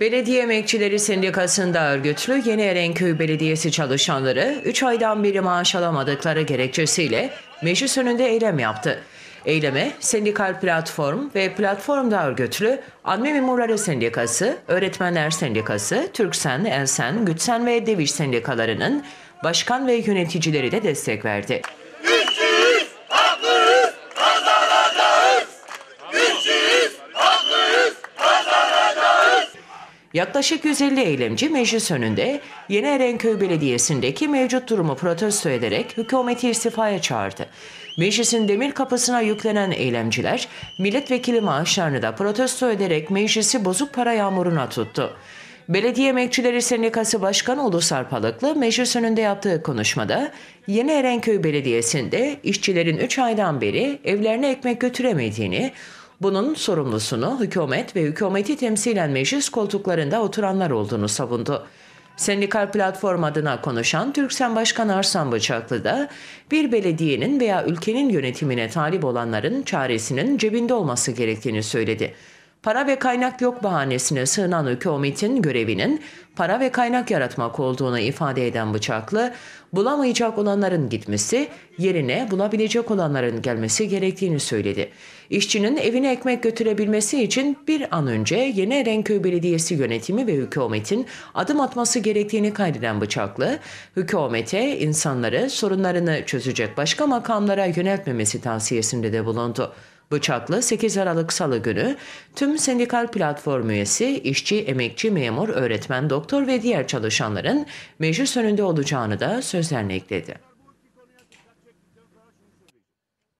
Belediye Emekçileri Sendikası'nda örgütlü Yeni Erenköy Belediyesi çalışanları 3 aydan beri maaş alamadıkları gerekçesiyle meclis önünde eylem yaptı. Eyleme Sendikal Platform ve Platform'da örgütlü Admi Memurları Sendikası, Öğretmenler Sendikası, Türksen, Ensen, Gütsen ve Deviş Sendikalarının başkan ve yöneticileri de destek verdi. Yaklaşık 150 eylemci meclis önünde Yeni Erenköy Belediyesi'ndeki mevcut durumu protesto ederek hükümeti istifaya çağırdı. Meclisin demir kapısına yüklenen eylemciler milletvekili maaşlarını da protesto ederek meclisi bozuk para yağmuruna tuttu. Belediye Emekçileri Sendikası Başkanı Ulu Sarpalıklı meclis önünde yaptığı konuşmada Yeni Erenköy Belediyesi'nde işçilerin 3 aydan beri evlerine ekmek götüremediğini, bunun sorumlusunu hükümet ve hükümeti temsilen meclis koltuklarında oturanlar olduğunu savundu. Sendikal platform adına konuşan Türksen Başkanı Arslan Bıçaklı da bir belediyenin veya ülkenin yönetimine talip olanların çaresinin cebinde olması gerektiğini söyledi para ve kaynak yok bahanesine sığınan hükümetin görevinin para ve kaynak yaratmak olduğunu ifade eden Bıçaklı, bulamayacak olanların gitmesi, yerine bulabilecek olanların gelmesi gerektiğini söyledi. İşçinin evine ekmek götürebilmesi için bir an önce Yeni Erenköy Belediyesi yönetimi ve hükümetin adım atması gerektiğini kaydeden Bıçaklı, hükümete insanları sorunlarını çözecek başka makamlara yöneltmemesi tavsiyesinde de bulundu. Bıçaklı 8 Aralık Salı günü tüm sendikal platform üyesi, işçi, emekçi, memur, öğretmen, doktor ve diğer çalışanların meclis önünde olacağını da sözlerine ekledi.